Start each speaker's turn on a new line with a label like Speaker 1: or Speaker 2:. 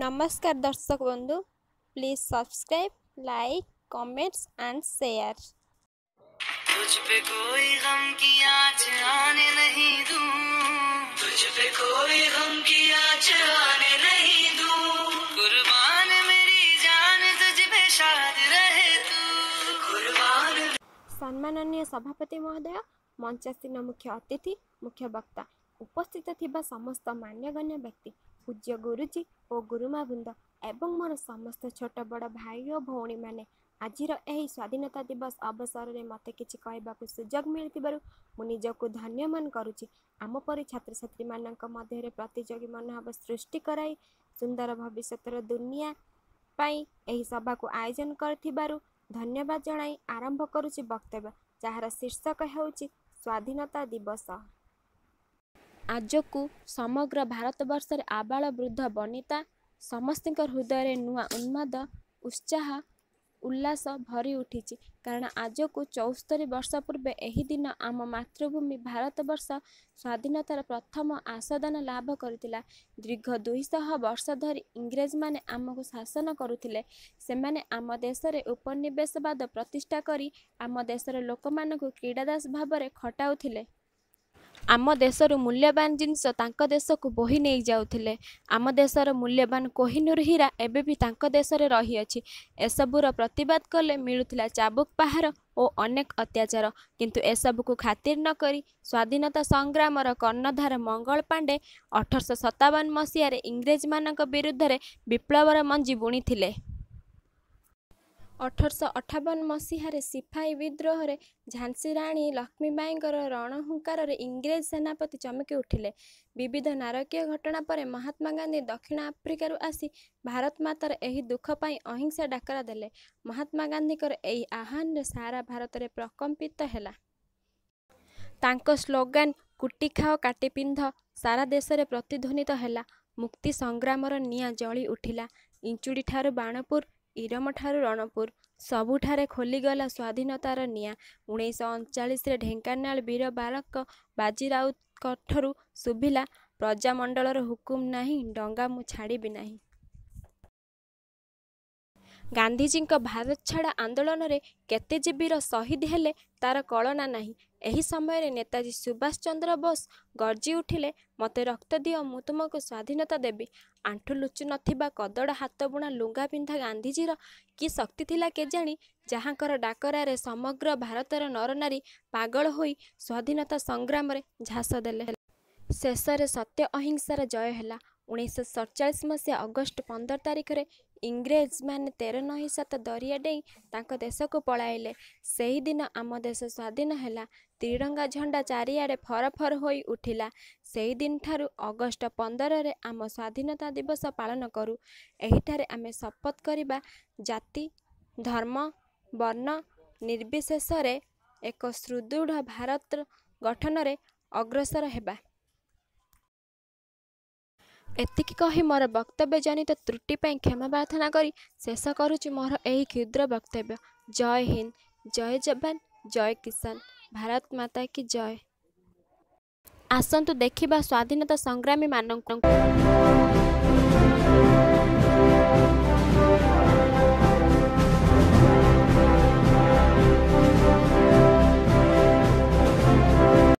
Speaker 1: नमस्कार दर्शक बंधु please subscribe like comments and share सम्माननीय सभापति महोदय मंचासीन मुख्य अतिथि मुख्य वक्ता उपस्थित थिबा समस्त मान्यगण्य व्यक्ति ପୂଜ୍ୟ ଗୁରୁଜୀ ଓ ଗୁରୁମାବୃନ୍ଦ ଏବଂ ମୋର ସମସ୍ତ ଛୋଟ ବଡ଼ ଭାଇ ଓ ଭଉଣୀମାନେ ଆଜିର ଏହି ସ୍ୱାଧୀନତା ଦିବସ ଅବସରରେ ମୋତେ କିଛି କହିବାକୁ ସୁଯୋଗ ମିଳିଥିବାରୁ ମୁଁ ନିଜକୁ ଧନ୍ୟମନ କରୁଛି ଆମ ପରି ଛାତ୍ରଛାତ୍ରୀମାନଙ୍କ ମଧ୍ୟରେ ପ୍ରତିଯୋଗୀ ମନୋଭାବ ସୃଷ୍ଟି କରାଇ ସୁନ୍ଦର ଭବିଷ୍ୟତର ଦୁନିଆ ପାଇଁ ଏହି ସଭାକୁ ଆୟୋଜନ କରିଥିବାରୁ ଧନ୍ୟବାଦ ଜଣାଇ ଆରମ୍ଭ କରୁଛି ବକ୍ତବ୍ୟ ଯାହାର ଶୀର୍ଷକ ହେଉଛି ସ୍ୱାଧୀନତା ଦିବସ ଆଜକୁ ସମଗ୍ର ଭାରତବର୍ଷରେ ଆବାଳ ବୃଦ୍ଧ ବନିତା ସମସ୍ତଙ୍କ ହୃଦୟରେ ନୂଆ ଉନ୍ମାଦ ଉତ୍ସାହ ଉଲ୍ଲାସ ଭରି ଉଠିଛି କାରଣ ଆଜକୁ ଚଉସ୍ତରି ବର୍ଷ ପୂର୍ବେ ଏହି ଦିନ ଆମ ମାତୃଭୂମି ଭାରତବର୍ଷ ସ୍ୱାଧୀନତାର ପ୍ରଥମ ଆସ୍ୱାଦନ ଲାଭ କରିଥିଲା ଦୀର୍ଘ ଦୁଇଶହ ବର୍ଷ ଧରି ଇଂରେଜମାନେ ଆମକୁ ଶାସନ କରୁଥିଲେ ସେମାନେ ଆମ ଦେଶରେ ଉପନିବେଶବାଦ ପ୍ରତିଷ୍ଠା କରି ଆମ ଦେଶର ଲୋକମାନଙ୍କୁ କ୍ରୀଡ଼ାଦାସ ଭାବରେ ଖଟାଉଥିଲେ ଆମ ଦେଶରୁ ମୂଲ୍ୟବାନ ଜିନିଷ ତାଙ୍କ ଦେଶକୁ ବୋହି ନେଇ ଯାଉଥିଲେ ଆମ ଦେଶର ମୂଲ୍ୟବାନ କୋହିନୁର ହୀରା ଏବେ ବି ତାଙ୍କ ଦେଶରେ ରହିଅଛି ଏସବୁର ପ୍ରତିବାଦ କଲେ ମିଳୁଥିଲା ଚାବୁକ ପାହାର ଓ ଅନେକ ଅତ୍ୟାଚାର କିନ୍ତୁ ଏସବୁକୁ ଖାତିର ନ କରି ସ୍ୱାଧୀନତା ସଂଗ୍ରାମର କର୍ଣ୍ଣଧାର ମଙ୍ଗଳ ପାଣ୍ଡେ ଅଠରଶହ ସତାବନ ମସିହାରେ ଇଂରେଜମାନଙ୍କ ବିରୁଦ୍ଧରେ ବିପ୍ଳବର ମଞ୍ଜି ବୁଣିଥିଲେ ଅଠରଶହ ଅଠାବନ ମସିହାରେ ସିପାହୀ ବିଦ୍ରୋହରେ ଝାନ୍ସୀ ରାଣୀ ଲକ୍ଷ୍ମୀବାଈଙ୍କର ରଣହୁଙ୍କାରରେ ଇଂରେଜ ସେନାପତି ଚମକି ଉଠିଲେ ବିବିଧ ନାରକୀୟ ଘଟଣା ପରେ ମହାତ୍ମା ଗାନ୍ଧୀ ଦକ୍ଷିଣ ଆଫ୍ରିକାରୁ ଆସି ଭାରତ ମାତାର ଏହି ଦୁଃଖ ପାଇଁ ଅହିଂସା ଡାକରା ଦେଲେ ମହାତ୍ମା ଗାନ୍ଧୀଙ୍କର ଏହି ଆହ୍ୱାନରେ ସାରା ଭାରତରେ ପ୍ରକମ୍ପିତ ହେଲା ତାଙ୍କ ସ୍ଲୋଗାନ କୁଟି ଖାଅ କାଟି ପିନ୍ଧ ସାରା ଦେଶରେ ପ୍ରତିଧ୍ୱନିତ ହେଲା ମୁକ୍ତି ସଂଗ୍ରାମର ନିଆଁ ଜଳି ଉଠିଲା ଇଞ୍ଚୁଡ଼ିଠାରୁ ବାଣପୁର ଇରମଠାରୁ ରଣପୁର ସବୁଠାରେ ଖୋଲିଗଲା ସ୍ୱାଧୀନତାର ନିଆଁ ଉଣେଇଶହ ଅଣଚାଳିଶରେ ଢେଙ୍କାନାଳ ବୀର ବାଳକ ବାଜି ରାଉତଙ୍କଠାରୁ ଶୁଭିଲା ପ୍ରଜାମଣ୍ଡଳର ହୁକୁମ ନାହିଁ ଡଙ୍ଗା ମୁଁ ଛାଡ଼ିବି ନାହିଁ ଗାନ୍ଧିଜୀଙ୍କ ଭାରତ ଛାଡ଼ ଆନ୍ଦୋଳନରେ କେତେ ଜିବିର ଶହୀଦ ହେଲେ ତାର କଳନା ନାହିଁ ଏହି ସମୟରେ ନେତାଜୀ ସୁଭାଷ ଚନ୍ଦ୍ର ବୋଷ ଗର୍ଜି ଉଠିଲେ ମୋତେ ରକ୍ତ ଦିଅ ମୁଁ ତୁମକୁ ସ୍ୱାଧୀନତା ଦେବି ଆଣ୍ଠୁ ଲୁଚୁ ନଥିବା କଦଡ଼ ହାତ ବୁଣା ଲୁଙ୍ଗା ପିନ୍ଧା ଗାନ୍ଧିଜୀର କି ଶକ୍ତି ଥିଲା କେଜାଣି ଯାହାଙ୍କର ଡାକରାରେ ସମଗ୍ର ଭାରତର ନରନାରୀ ପାଗଳ ହୋଇ ସ୍ୱାଧୀନତା ସଂଗ୍ରାମରେ ଝାସ ଦେଲେ ଶେଷରେ ସତ୍ୟ ଅହିଂସାର ଜୟ ହେଲା ଉଣେଇଶହ ସତଚାଳିଶ ମସିହା ଅଗଷ୍ଟ ପନ୍ଦର ତାରିଖରେ ଇଂରେଜମାନେ ତେର ନଈ ସାତ ଦରିଆ ଡେଇଁ ତାଙ୍କ ଦେଶକୁ ପଳାଇଲେ ସେହିଦିନ ଆମ ଦେଶ ସ୍ୱାଧୀନ ହେଲା ତ୍ରିରଙ୍ଗା ଝଣ୍ଡା ଚାରିଆଡ଼େ ଫରଫର ହୋଇ ଉଠିଲା ସେହିଦିନଠାରୁ ଅଗଷ୍ଟ ପନ୍ଦରରେ ଆମ ସ୍ୱାଧୀନତା ଦିବସ ପାଳନ କରୁ ଏହିଠାରେ ଆମେ ଶପଥ କରିବା ଜାତି ଧର୍ମ ବର୍ଣ୍ଣ ନିର୍ବିଶେଷରେ ଏକ ସୁଦୃଢ଼ ଭାରତ ଗଠନରେ ଅଗ୍ରସର ହେବା ଏତିକି କହି ମୋର ବକ୍ତବ୍ୟ ଜନିତ ତ୍ରୁଟି ପାଇଁ କ୍ଷମା ପ୍ରାର୍ଥନା କରି ଶେଷ କରୁଛି ମୋର ଏହି କ୍ଷୁଦ୍ର ବକ୍ତବ୍ୟ ଜୟ ହିନ୍ଦ ଜୟ ଯବାନ ଜୟ କିଷାନ ଭାରତ ମାତା କି ଜୟ ଆସନ୍ତୁ ଦେଖିବା ସ୍ୱାଧୀନତା ସଂଗ୍ରାମୀମାନଙ୍କୁ